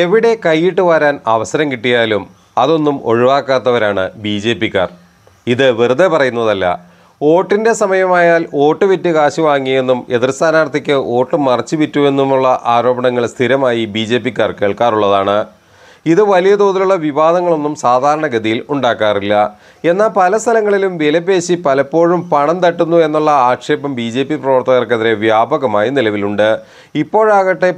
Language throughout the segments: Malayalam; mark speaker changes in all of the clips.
Speaker 1: എവിടെ കൈയിട്ട് വരാൻ അവസരം കിട്ടിയാലും അതൊന്നും ഒഴിവാക്കാത്തവരാണ് ബി ജെ പിക്കാർ ഇത് വെറുതെ പറയുന്നതല്ല വോട്ടിൻ്റെ സമയമായാൽ വോട്ട് വിറ്റ് കാശ് വാങ്ങിയെന്നും എതിർ സ്ഥാനാർത്ഥിക്ക് വോട്ട് മറച്ചു വിറ്റുവെന്നുമുള്ള ആരോപണങ്ങൾ സ്ഥിരമായി ബി ജെ പിക്കാർ കേൾക്കാറുള്ളതാണ് ഇത് വലിയ തോതിലുള്ള വിവാദങ്ങളൊന്നും സാധാരണഗതിയിൽ ഉണ്ടാക്കാറില്ല എന്നാൽ പല സ്ഥലങ്ങളിലും വിലപേശി പലപ്പോഴും പണം തട്ടുന്നു എന്നുള്ള ആക്ഷേപം ബി ജെ പി പ്രവർത്തകർക്കെതിരെ വ്യാപകമായി നിലവിലുണ്ട് ഇപ്പോഴാകട്ടെ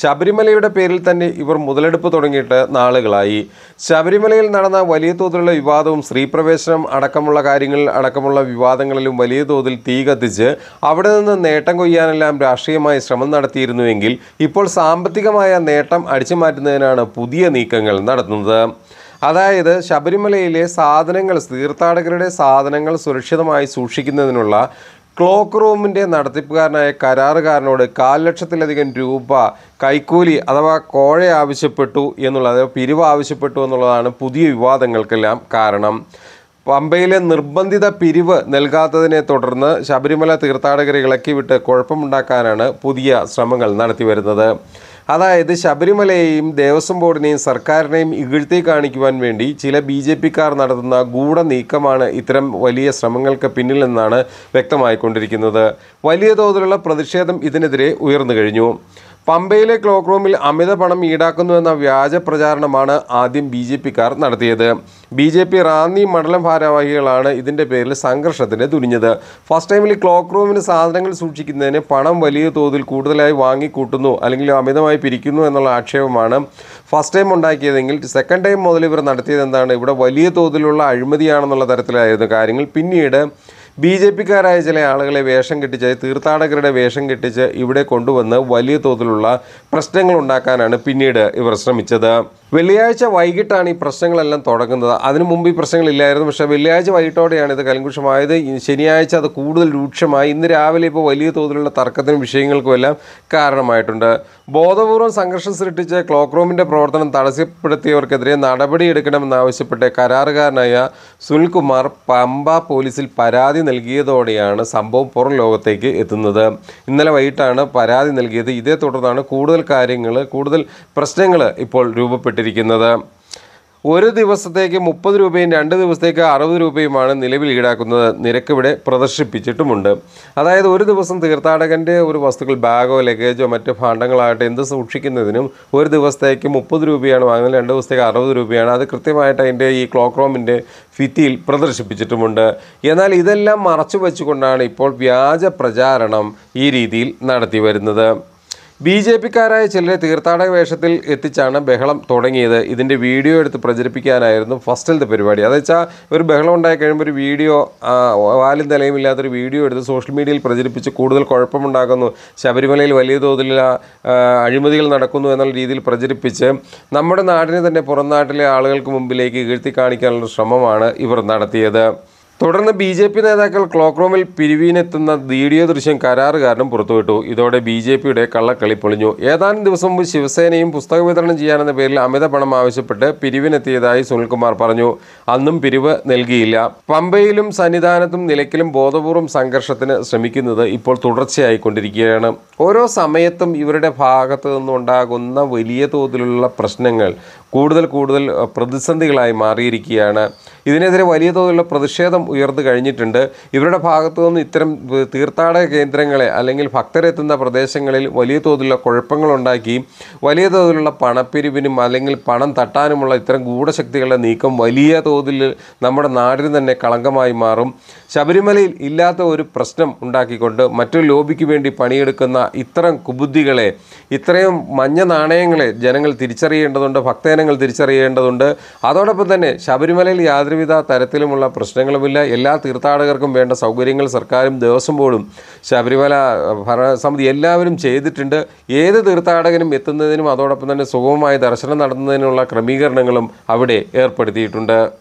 Speaker 1: ശബരിമലയുടെ പേരിൽ തന്നെ ഇവർ മുതലെടുപ്പ് തുടങ്ങിയിട്ട് നാളുകളായി ശബരിമലയിൽ നടന്ന വലിയ തോതിലുള്ള വിവാദവും സ്ത്രീപ്രവേശനം അടക്കമുള്ള കാര്യങ്ങളിൽ അടക്കമുള്ള വിവാദങ്ങളിലും വലിയ തോതിൽ തീ കത്തിച്ച് അവിടെ നിന്ന് നേട്ടം കൊയ്യാനെല്ലാം രാഷ്ട്രീയമായി ശ്രമം നടത്തിയിരുന്നുവെങ്കിൽ ഇപ്പോൾ സാമ്പത്തികമായ നേട്ടം അടിച്ചു മാറ്റുന്നതിനാണ് പുതിയ നീക്കം നീക്കങ്ങൾ നടത്തുന്നത് അതായത് ശബരിമലയിലെ സാധനങ്ങൾ തീർത്ഥാടകരുടെ സാധനങ്ങൾ സുരക്ഷിതമായി സൂക്ഷിക്കുന്നതിനുള്ള ക്ലോക്ക് റൂമിൻ്റെ നടത്തിപ്പുകാരനായ കരാറുകാരനോട് കാൽ ലക്ഷത്തിലധികം രൂപ കൈക്കൂലി അഥവാ കോഴ ആവശ്യപ്പെട്ടു എന്നുള്ളത് പിരിവ് ആവശ്യപ്പെട്ടു എന്നുള്ളതാണ് പുതിയ വിവാദങ്ങൾക്കെല്ലാം കാരണം പമ്പയിലെ നിർബന്ധിത പിരിവ് നൽകാത്തതിനെ തുടർന്ന് ശബരിമല തീർത്ഥാടകരെ ഇളക്കിവിട്ട് കുഴപ്പമുണ്ടാക്കാനാണ് പുതിയ ശ്രമങ്ങൾ നടത്തി വരുന്നത് അതായത് ശബരിമലയെയും ദേവസ്വം ബോർഡിനെയും സർക്കാരിനെയും ഇകഴ്ത്തി കാണിക്കുവാൻ വേണ്ടി ചില ബി ജെ പിക്കാർ നടത്തുന്ന ഗൂഢ നീക്കമാണ് ഇത്തരം വലിയ ശ്രമങ്ങൾക്ക് പിന്നിലെന്നാണ് വ്യക്തമായിക്കൊണ്ടിരിക്കുന്നത് വലിയ തോതിലുള്ള പ്രതിഷേധം ഇതിനെതിരെ ഉയർന്നു കഴിഞ്ഞു പമ്പയിലെ ക്ലോക്ക് റൂമിൽ അമിത പണം ഈടാക്കുന്നുവെന്ന വ്യാജ പ്രചാരണമാണ് ആദ്യം ബി ജെ പിക്കാർ നടത്തിയത് ബി ജെ പി റാന്നി മണ്ഡലം ഭാരവാഹികളാണ് ഇതിൻ്റെ പേരിൽ സംഘർഷത്തിന് തുനിഞ്ഞത് ഫസ്റ്റ് ടൈമിൽ ക്ലോക്ക് റൂമിന് സാധനങ്ങൾ സൂക്ഷിക്കുന്നതിന് പണം വലിയ തോതിൽ കൂടുതലായി വാങ്ങിക്കൂട്ടുന്നു അല്ലെങ്കിൽ അമിതമായി പിരിക്കുന്നു എന്നുള്ള ആക്ഷേപമാണ് ഫസ്റ്റ് ടൈം ഉണ്ടാക്കിയതെങ്കിൽ സെക്കൻഡ് ടൈം മുതൽ ഇവർ നടത്തിയത് എന്താണ് ഇവിടെ വലിയ തോതിലുള്ള അഴിമതിയാണെന്നുള്ള തരത്തിലായിരുന്നു കാര്യങ്ങൾ പിന്നീട് ബി ജെ പിക്കാരായ ചില ആളുകളെ വേഷം കെട്ടിച്ച് തീർത്ഥാടകരുടെ വേഷം കെട്ടിച്ച് ഇവിടെ കൊണ്ടുവന്ന് വലിയ തോതിലുള്ള പ്രശ്നങ്ങൾ ഉണ്ടാക്കാനാണ് പിന്നീട് ഇവർ ശ്രമിച്ചത് വെള്ളിയാഴ്ച വൈകിട്ടാണ് ഈ പ്രശ്നങ്ങളെല്ലാം തുടങ്ങുന്നത് അതിനു മുമ്പ് ഈ പ്രശ്നങ്ങളില്ലായിരുന്നു പക്ഷേ വെള്ളിയാഴ്ച വൈകിട്ടോടെയാണ് ഇത് കലങ്കുഷമായത് ശനിയാഴ്ച അത് കൂടുതൽ രൂക്ഷമായി ഇന്ന് രാവിലെ ഇപ്പോൾ വലിയ തോതിലുള്ള തർക്കത്തിനും വിഷയങ്ങൾക്കുമെല്ലാം കാരണമായിട്ടുണ്ട് ബോധപൂർവം സംഘർഷം സൃഷ്ടിച്ച് ക്ലോക്ക് റൂമിൻ്റെ പ്രവർത്തനം തടസ്സപ്പെടുത്തിയവർക്കെതിരെ നടപടിയെടുക്കണമെന്നാവശ്യപ്പെട്ട് കരാറുകാരനായ സുനിൽകുമാർ പമ്പ പോലീസിൽ പരാതി നൽകിയതോടെയാണ് സംഭവം പുറം ലോകത്തേക്ക് എത്തുന്നത് ഇന്നലെ വൈകിട്ടാണ് പരാതി നൽകിയത് ഇതേ തുടർന്നാണ് കൂടുതൽ കാര്യങ്ങൾ കൂടുതൽ പ്രശ്നങ്ങൾ ഇപ്പോൾ രൂപപ്പെട്ടിരിക്കുന്നത് ഒരു ദിവസത്തേക്ക് മുപ്പത് രൂപയും രണ്ട് ദിവസത്തേക്ക് അറുപത് രൂപയുമാണ് നിലവിൽ ഈടാക്കുന്നത് നിരക്കിവിടെ പ്രദർശിപ്പിച്ചിട്ടുമുണ്ട് അതായത് ഒരു ദിവസം തീർത്ഥാടകൻ്റെ ഒരു വസ്തുക്കൾ ബാഗോ ലഗേജോ മറ്റ് ഭാണ്ഡങ്ങളായിട്ട് എന്ത് സൂക്ഷിക്കുന്നതിനും ഒരു ദിവസത്തേക്ക് മുപ്പത് രൂപയാണ് വാങ്ങുന്നത് രണ്ട് ദിവസത്തേക്ക് അറുപത് രൂപയാണ് അത് കൃത്യമായിട്ട് അതിൻ്റെ ഈ ക്ലോക്ക് റൂമിൻ്റെ ഭിത്തിയിൽ പ്രദർശിപ്പിച്ചിട്ടുമുണ്ട് എന്നാൽ ഇതെല്ലാം മറച്ചു വെച്ചുകൊണ്ടാണ് ഇപ്പോൾ വ്യാജ പ്രചാരണം ഈ രീതിയിൽ നടത്തി വരുന്നത് ബി ജെ പിക്കാരായ ചിലരെ തീർത്ഥാടക വേഷത്തിൽ എത്തിച്ചാണ് ബഹളം തുടങ്ങിയത് ഇതിൻ്റെ വീഡിയോ എടുത്ത് പ്രചരിപ്പിക്കാനായിരുന്നു ഫസ്റ്റിലത്തെ പരിപാടി അതെന്ന് വെച്ചാൽ ഒരു ബഹളം ഉണ്ടായി കഴിയുമ്പോൾ ഒരു വീഡിയോ വാലും തലയും ഇല്ലാത്തൊരു വീഡിയോ എടുത്ത് സോഷ്യൽ മീഡിയയിൽ പ്രചരിപ്പിച്ച് കൂടുതൽ കുഴപ്പമുണ്ടാക്കുന്നു ശബരിമലയിൽ വലിയ തോതിലുള്ള അഴിമതികൾ നടക്കുന്നു എന്നുള്ള രീതിയിൽ പ്രചരിപ്പിച്ച് നമ്മുടെ നാടിനെ തന്നെ പുറം നാട്ടിലെ ആളുകൾക്ക് മുമ്പിലേക്ക് കീഴ്ത്തി കാണിക്കാനുള്ള ശ്രമമാണ് ഇവർ നടത്തിയത് തുടർന്ന് ബി ജെ പി നേതാക്കൾ ക്ലോക്ക് റൂമിൽ പിരിവിനെത്തുന്ന വീഡിയോ ദൃശ്യം കരാറുകാരനും പുറത്തുവിട്ടു ഇതോടെ ബി ജെ പിയുടെ കള്ളക്കളി പൊളിഞ്ഞു ഏതാനും ദിവസം മുമ്പ് ശിവസേനയും പുസ്തക വിതരണം ചെയ്യാനെന്ന പേരിൽ അമിത പണം ആവശ്യപ്പെട്ട് പിരിവിനെത്തിയതായി സുനിൽകുമാർ പറഞ്ഞു അന്നും പിരിവ് നൽകിയില്ല പമ്പയിലും സന്നിധാനത്തും നിലയ്ക്കലും ബോധപൂർവം സംഘർഷത്തിന് ശ്രമിക്കുന്നത് ഇപ്പോൾ തുടർച്ചയായി കൊണ്ടിരിക്കുകയാണ് ഓരോ സമയത്തും ഇവരുടെ ഭാഗത്തു നിന്നുണ്ടാകുന്ന വലിയ തോതിലുള്ള പ്രശ്നങ്ങൾ കൂടുതൽ കൂടുതൽ പ്രതിസന്ധികളായി മാറിയിരിക്കുകയാണ് ഇതിനെതിരെ വലിയ തോതിലുള്ള പ്രതിഷേധം ഉയർന്നു കഴിഞ്ഞിട്ടുണ്ട് ഇവരുടെ ഭാഗത്തു നിന്നും ഇത്തരം തീർത്ഥാടക കേന്ദ്രങ്ങളെ അല്ലെങ്കിൽ ഭക്തരെത്തുന്ന പ്രദേശങ്ങളിൽ വലിയ തോതിലുള്ള കുഴപ്പങ്ങളുണ്ടാക്കി വലിയ തോതിലുള്ള പണപ്പിരിവിനും അല്ലെങ്കിൽ പണം തട്ടാനുമുള്ള ഇത്തരം ഗൂഢശക്തികളുടെ നീക്കം വലിയ തോതിൽ നമ്മുടെ നാടിന് തന്നെ കളങ്കമായി മാറും ശബരിമലയിൽ ഇല്ലാത്ത ഒരു പ്രശ്നം ഉണ്ടാക്കിക്കൊണ്ട് മറ്റൊരു ലോബിക്ക് വേണ്ടി പണിയെടുക്കുന്ന ഇത്തരം കുബുദ്ധികളെ ഇത്രയും മഞ്ഞ നാണയങ്ങളെ ജനങ്ങൾ തിരിച്ചറിയേണ്ടതുണ്ട് ഭക്തേന ജനങ്ങൾ തിരിച്ചറിയേണ്ടതുണ്ട് അതോടൊപ്പം തന്നെ ശബരിമലയിൽ യാതൊരുവിധ തരത്തിലുമുള്ള പ്രശ്നങ്ങളുമില്ല എല്ലാ തീർത്ഥാടകർക്കും വേണ്ട സൗകര്യങ്ങൾ സർക്കാരും ദേവസ്വം ബോർഡും ശബരിമല ഭരണസമിതി എല്ലാവരും ചെയ്തിട്ടുണ്ട് ഏത് തീർത്ഥാടകനും എത്തുന്നതിനും അതോടൊപ്പം തന്നെ സുഗമമായി ദർശനം നടത്തുന്നതിനുള്ള ക്രമീകരണങ്ങളും അവിടെ ഏർപ്പെടുത്തിയിട്ടുണ്ട്